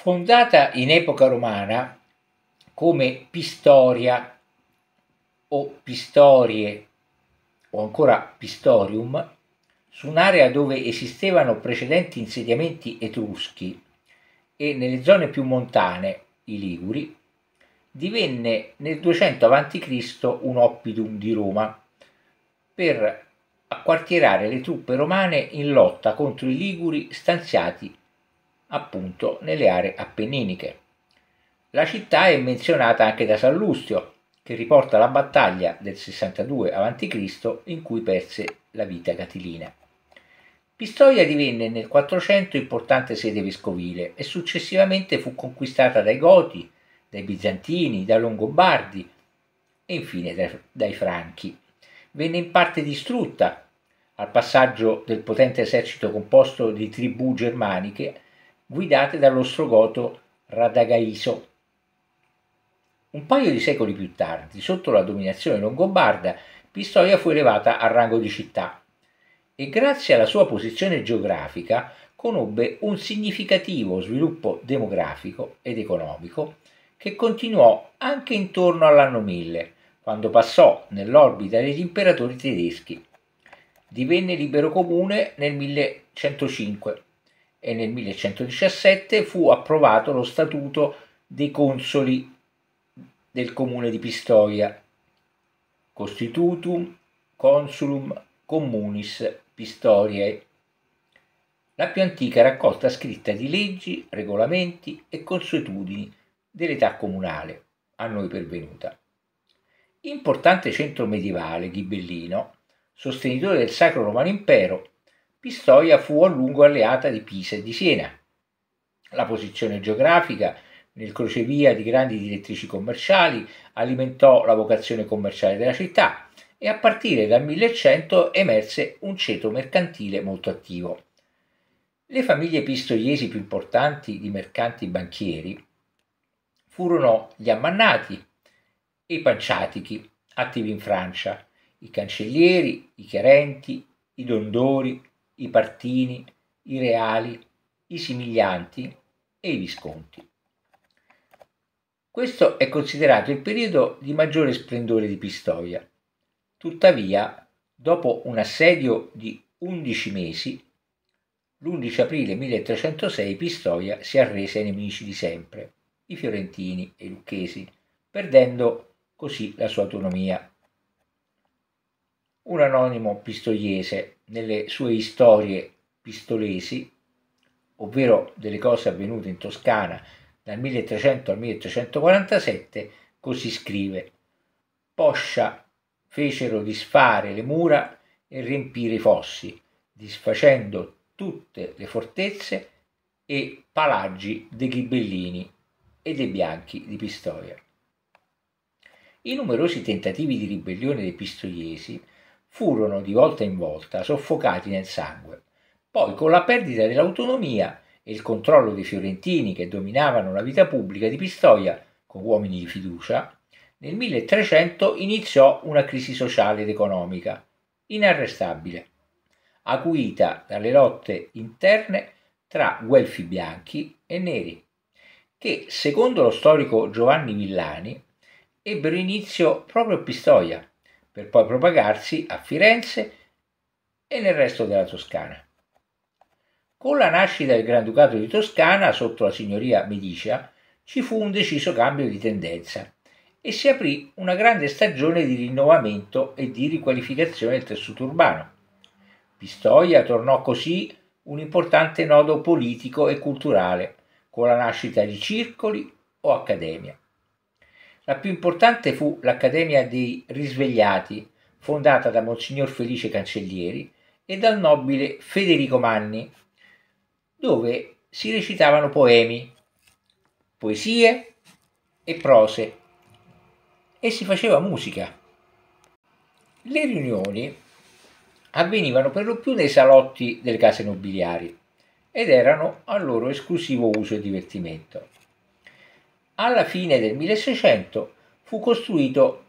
Fondata in epoca romana come Pistoria o Pistorie o ancora Pistorium, su un'area dove esistevano precedenti insediamenti etruschi e nelle zone più montane, i Liguri, divenne nel 200 a.C. un oppidum di Roma per acquartierare le truppe romane in lotta contro i Liguri stanziati appunto nelle aree appenniniche. La città è menzionata anche da Sallustio, che riporta la battaglia del 62 a.C. in cui perse la vita Catilina. Pistoia divenne nel 400 importante sede vescovile e successivamente fu conquistata dai Goti, dai Bizantini, dai Longobardi e infine dai, dai Franchi. Venne in parte distrutta al passaggio del potente esercito composto di tribù germaniche guidate dallo strogoto Radagaiso. Un paio di secoli più tardi, sotto la dominazione longobarda, Pistoia fu elevata al rango di città e grazie alla sua posizione geografica conobbe un significativo sviluppo demografico ed economico che continuò anche intorno all'anno 1000, quando passò nell'orbita degli imperatori tedeschi. Divenne libero comune nel 1105 e nel 1117 fu approvato lo statuto dei consoli del comune di Pistoia, Costitutum Consulum Communis Pistoriae, la più antica raccolta scritta di leggi, regolamenti e consuetudini dell'età comunale, a noi pervenuta. Importante centro medievale ghibellino, sostenitore del Sacro Romano Impero, Pistoia fu a lungo alleata di Pisa e di Siena. La posizione geografica nel crocevia di grandi direttrici commerciali alimentò la vocazione commerciale della città e a partire dal 1100 emerse un ceto mercantile molto attivo. Le famiglie pistoiesi più importanti di mercanti banchieri furono gli Ammannati e i Panciatichi, attivi in Francia, i Cancellieri, i Chiarenti, i Dondori, i partini, i reali, i simiglianti e i visconti. Questo è considerato il periodo di maggiore splendore di Pistoia. Tuttavia, dopo un assedio di 11 mesi, l'11 aprile 1306 Pistoia si arrese ai nemici di sempre, i fiorentini e i lucchesi, perdendo così la sua autonomia. Un anonimo pistoiese nelle sue storie pistolesi, ovvero delle cose avvenute in Toscana dal 1300 al 1347, così scrive Poscia fecero disfare le mura e riempire i fossi, disfacendo tutte le fortezze e palaggi dei ghibellini e dei bianchi di Pistoia. I numerosi tentativi di ribellione dei pistoiesi furono di volta in volta soffocati nel sangue. Poi con la perdita dell'autonomia e il controllo dei fiorentini che dominavano la vita pubblica di Pistoia con uomini di fiducia, nel 1300 iniziò una crisi sociale ed economica inarrestabile, acuita dalle lotte interne tra guelfi bianchi e neri, che secondo lo storico Giovanni Villani ebbero inizio proprio a Pistoia per poi propagarsi a Firenze e nel resto della Toscana. Con la nascita del Granducato di Toscana sotto la signoria Medicia ci fu un deciso cambio di tendenza e si aprì una grande stagione di rinnovamento e di riqualificazione del tessuto urbano. Pistoia tornò così un importante nodo politico e culturale con la nascita di circoli o accademia. La più importante fu l'Accademia dei Risvegliati, fondata da Monsignor Felice Cancellieri e dal nobile Federico Manni, dove si recitavano poemi, poesie e prose e si faceva musica. Le riunioni avvenivano per lo più nei salotti delle case nobiliari ed erano a loro esclusivo uso e divertimento. Alla fine del 1600 fu costruito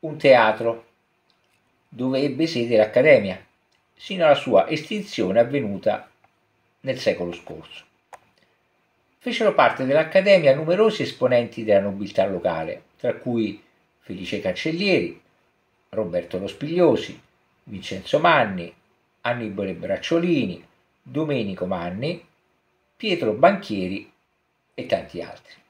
un teatro dove ebbe sede l'Accademia, sino alla sua estinzione avvenuta nel secolo scorso. Fecero parte dell'Accademia numerosi esponenti della nobiltà locale, tra cui Felice Cancellieri, Roberto Rospigliosi, Vincenzo Manni, Annibale Bracciolini, Domenico Manni, Pietro Banchieri e tanti altri.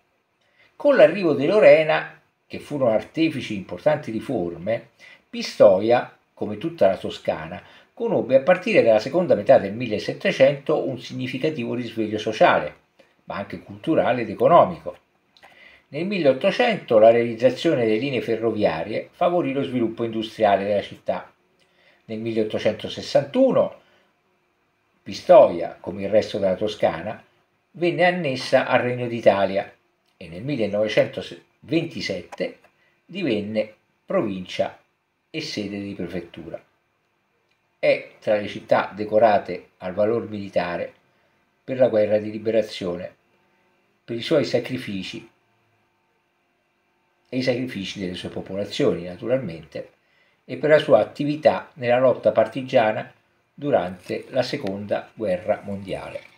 Con l'arrivo di Lorena, che furono artefici di importanti riforme, Pistoia, come tutta la Toscana, conobbe a partire dalla seconda metà del 1700 un significativo risveglio sociale, ma anche culturale ed economico. Nel 1800 la realizzazione delle linee ferroviarie favorì lo sviluppo industriale della città. Nel 1861 Pistoia, come il resto della Toscana, venne annessa al Regno d'Italia e nel 1927 divenne provincia e sede di prefettura. È tra le città decorate al valor militare per la guerra di liberazione, per i suoi sacrifici e i sacrifici delle sue popolazioni naturalmente e per la sua attività nella lotta partigiana durante la seconda guerra mondiale.